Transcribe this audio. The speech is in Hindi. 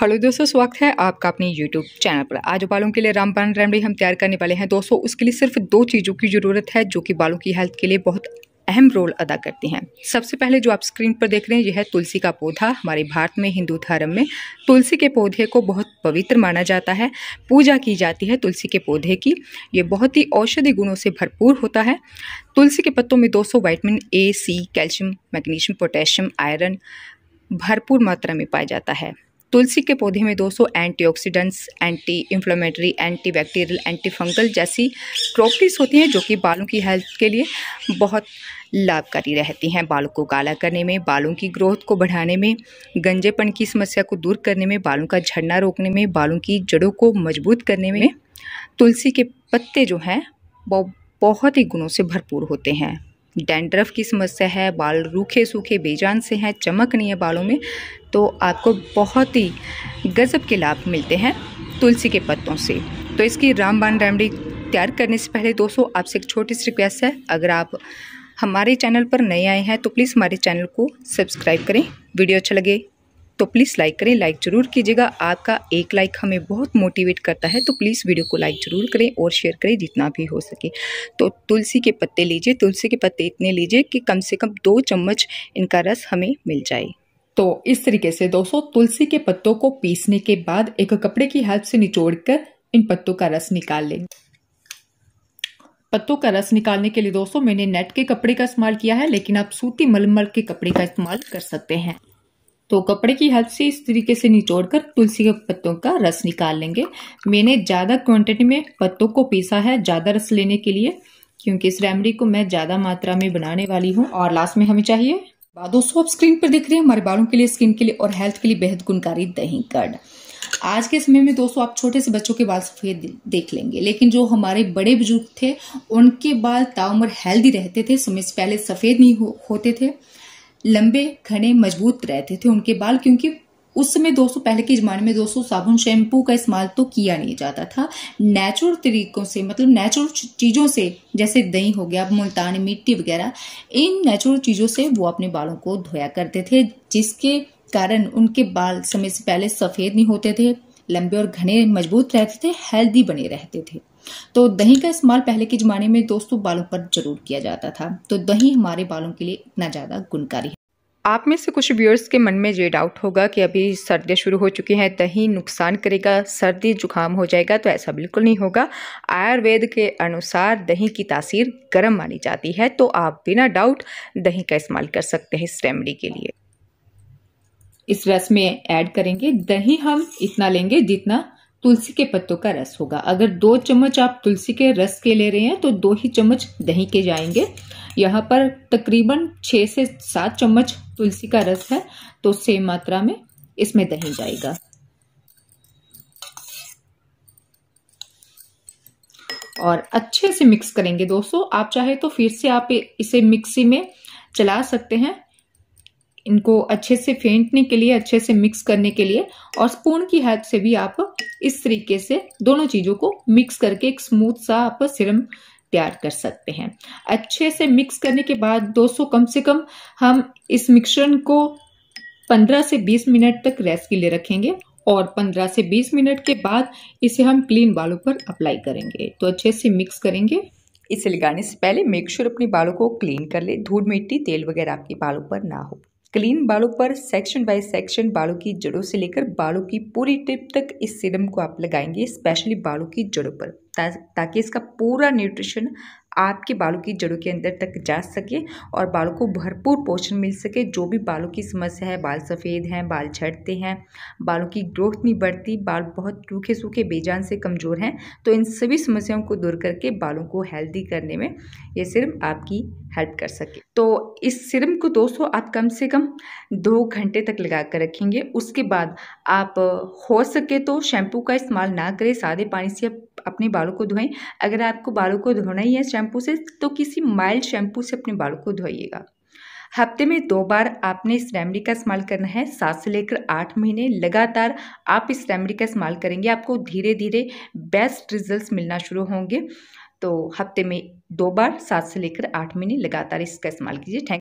हेलो दोस्तों स्वागत है आपका अपने यूट्यूब चैनल पर आज बालों के लिए रामबान रेमडी हम तैयार करने वाले हैं दोस्तों उसके लिए सिर्फ दो चीज़ों की ज़रूरत है जो कि बालों की हेल्थ के लिए बहुत अहम रोल अदा करती हैं सबसे पहले जो आप स्क्रीन पर देख रहे हैं यह है तुलसी का पौधा हमारे भारत में हिंदू धर्म में तुलसी के पौधे को बहुत पवित्र माना जाता है पूजा की जाती है तुलसी के पौधे की ये बहुत ही औषधि गुणों से भरपूर होता है तुलसी के पत्तों में 200 vitamin A C calcium magnesium potassium iron भरपूर मात्रा में पाया जाता है तुलसी के पौधे में दोस्तों antioxidants anti inflammatory anti bacterial anti fungal जैसी प्रॉपर्टीज़ होती हैं जो कि बालों की हेल्थ के लिए बहुत लाभकारी रहती हैं बालों को काला करने में बालों की ग्रोथ को बढ़ाने में गंजेपन की समस्या को दूर करने में बालों का झड़ना रोकने में बालों की जड़ों को मजबूत करने में तुलसी के पत्ते जो हैं वो बहुत ही गुणों से भरपूर होते हैं डेंड्रफ की समस्या है बाल रूखे सूखे बेजान से हैं चमक नहीं है बालों में तो आपको बहुत ही गज़ब के लाभ मिलते हैं तुलसी के पत्तों से तो इसकी रामबान रेमडी तैयार करने से पहले दोस्तों आपसे एक छोटी सी रिक्वेस्ट है अगर आप हमारे चैनल पर नए आए हैं तो प्लीज़ हमारे चैनल को सब्सक्राइब करें वीडियो अच्छा लगे तो प्लीज़ लाइक करें लाइक ज़रूर कीजिएगा आपका एक लाइक हमें बहुत मोटिवेट करता है तो प्लीज़ वीडियो को लाइक ज़रूर करें और शेयर करें जितना भी हो सके तो तुलसी के पत्ते लीजिए तुलसी के पत्ते इतने लीजिए कि कम से कम दो चम्मच इनका रस हमें मिल जाए तो इस तरीके से दोस्तों तुलसी के पत्तों को पीसने के बाद एक कपड़े की हेल्प से कर इन पत्तों का रस निकाल लें पत्तों का रस निकालने के लिए दोस्तों मैंने नेट के कपड़े का इस्तेमाल किया है लेकिन आप सूती मलमल के कपड़े का इस्तेमाल कर सकते हैं तो कपड़े की हेल्प से इस तरीके से निचोड़कर तुलसी के पत्तों का रस निकाल लेंगे मैंने ज़्यादा क्वांटिटी में पत्तों को पीसा है ज़्यादा रस लेने के लिए क्योंकि इस रेमडी को मैं ज़्यादा मात्रा में बनाने वाली हूँ और लास्ट में हमें चाहिए दोस्तों आप स्क्रीन पर देख रहे हैं हमारे बालों के लिए स्किन के लिए और हेल्थ के लिए बेहद गुणकारी दही कर्ड आज के समय में दोस्तों आप छोटे से बच्चों के बाल सफेद देख लेंगे लेकिन जो हमारे बड़े बुजुर्ग थे उनके बाल ताउमर हेल्दी रहते थे समय से पहले सफेद नहीं हो, होते थे लंबे घने मजबूत रहते थे उनके बाल क्योंकि उस समय 200 पहले के ज़माने में 200 साबुन शैम्पू का इस्तेमाल तो किया नहीं जाता था नेचुरल तरीकों से मतलब नेचुरल चीज़ों से जैसे दही हो गया मुल्तानी मिट्टी वगैरह इन नेचुरल चीज़ों से वो अपने बालों को धोया करते थे जिसके कारण उनके बाल समय से पहले सफ़ेद नहीं होते थे लंबे और घने मजबूत रहते थे हेल्दी बने रहते थे तो दही का इस्तेमाल पहले के ज़माने में दोस्तों बालों पर जरूर किया जाता था तो दही हमारे बालों के लिए इतना ज़्यादा गुणकारी है आप में से कुछ व्यूअर्स के मन में ये डाउट होगा कि अभी सर्दियाँ शुरू हो चुकी हैं दही नुकसान करेगा सर्दी जुकाम हो जाएगा तो ऐसा बिल्कुल नहीं होगा आयुर्वेद के अनुसार दही की तासीर गर्म मानी जाती है तो आप बिना डाउट दही का इस्तेमाल कर सकते हैं इस रेमडी के लिए इस रस में ऐड करेंगे दही हम इतना लेंगे जितना तुलसी के पत्तों का रस होगा अगर दो चम्मच आप तुलसी के रस के ले रहे हैं तो दो ही चम्मच दही के जाएंगे यहाँ पर तकरीबन छः से सात चम्मच तुलसी का रस है तो सेम मात्रा में इसमें दही जाएगा और अच्छे से मिक्स करेंगे दोस्तों आप चाहे तो फिर से आप इसे मिक्सी में चला सकते हैं इनको अच्छे से फेंटने के लिए अच्छे से मिक्स करने के लिए और स्पून की हेल्प से भी आप इस तरीके से दोनों चीज़ों को मिक्स करके एक स्मूथ सा आप सिरम तैयार कर सकते हैं अच्छे से मिक्स करने के बाद 200 कम से कम हम इस मिश्रण को 15 से 20 मिनट तक रेस्ट के लिए रखेंगे और 15 से 20 मिनट के बाद इसे हम क्लीन बालों पर अप्लाई करेंगे तो अच्छे से मिक्स करेंगे इसे लगाने से पहले मेक श्योर अपने बालों को क्लीन कर ले धूल मिट्टी तेल वगैरह आपके बालों पर ना हो क्लीन बालों पर सेक्शन बाय सेक्शन बालों की जड़ों से लेकर बालों की पूरी टिप तक इस सीरम को आप लगाएंगे स्पेशली बालों की जड़ों पर ता, ताकि इसका पूरा न्यूट्रिशन आपके बालों की जड़ों के अंदर तक जा सके और बालों को भरपूर पोषण मिल सके जो भी बालों की समस्या है बाल सफ़ेद हैं बाल झड़ते हैं बालों की ग्रोथ नहीं बढ़ती बाल बहुत रूखे सूखे बेजान से कमज़ोर हैं तो इन सभी समस्याओं को दूर करके बालों को हेल्दी करने में ये सिरम आपकी हेल्प कर सके तो इस सिरम को दोस्तों आप कम से कम दो घंटे तक लगा कर रखेंगे उसके बाद आप हो सके तो शैम्पू का इस्तेमाल ना करें सादे पानी से अपने बालों को धोएं अगर आपको बालों को धोना ही है शैम्पू शैम्पू से तो किसी माइल्ड शैम्पू से अपने बालों को धोइएगा हफ्ते में दो बार आपने इस रेमडी का इस्तेमाल करना है सात से लेकर आठ महीने लगातार आप इस रेमडी का इस्तेमाल करेंगे आपको धीरे धीरे बेस्ट रिजल्ट्स मिलना शुरू होंगे तो हफ्ते में दो बार सात से लेकर आठ महीने लगातार इसका इस्तेमाल कीजिए थैंक